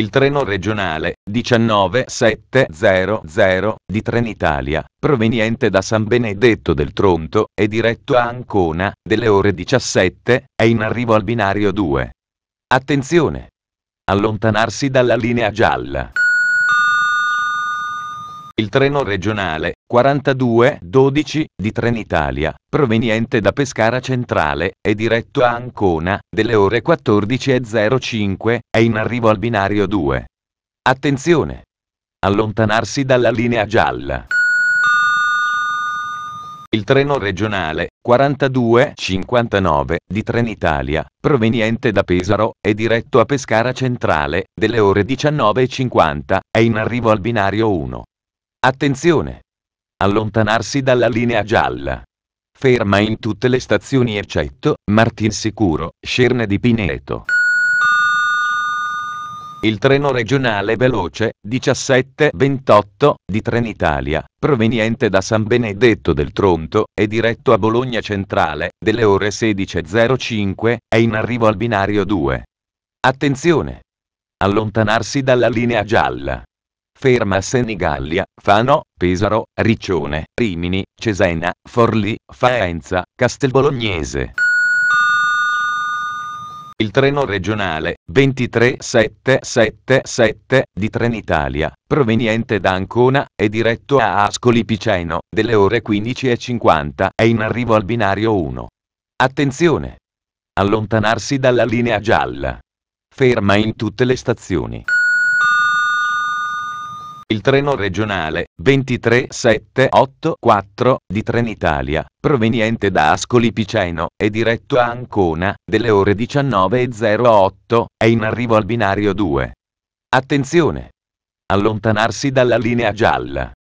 il treno regionale 19700 di Trenitalia, proveniente da San Benedetto del Tronto è diretto a Ancona, delle ore 17, è in arrivo al binario 2. Attenzione! Allontanarsi dalla linea gialla. Il treno regionale 4212 di Trenitalia, proveniente da Pescara Centrale, è diretto a Ancona, delle ore 14.05, è in arrivo al binario 2. Attenzione! Allontanarsi dalla linea gialla. Il treno regionale 4259 di Trenitalia, proveniente da Pesaro, è diretto a Pescara Centrale, delle ore 19.50, è in arrivo al binario 1. Attenzione! Allontanarsi dalla linea gialla. Ferma in tutte le stazioni eccetto Martinsicuro, Scerne di Pineto. Il treno regionale veloce 1728 di Trenitalia, proveniente da San Benedetto del Tronto e diretto a Bologna Centrale, delle ore 16.05, è in arrivo al binario 2. Attenzione! Allontanarsi dalla linea gialla Ferma Senigallia, Fano, Pesaro, Riccione, Rimini, Cesena, Forlì, Faenza, Castelbolognese. Il treno regionale 23777 di Trenitalia, proveniente da Ancona, è diretto a Ascoli Piceno, delle ore 15.50 è in arrivo al binario 1. Attenzione! Allontanarsi dalla linea gialla. Ferma in tutte le stazioni. Il treno regionale 23784 di Trenitalia, proveniente da Ascoli Piceno è diretto a Ancona, delle ore 19.08, è in arrivo al binario 2. Attenzione! Allontanarsi dalla linea gialla.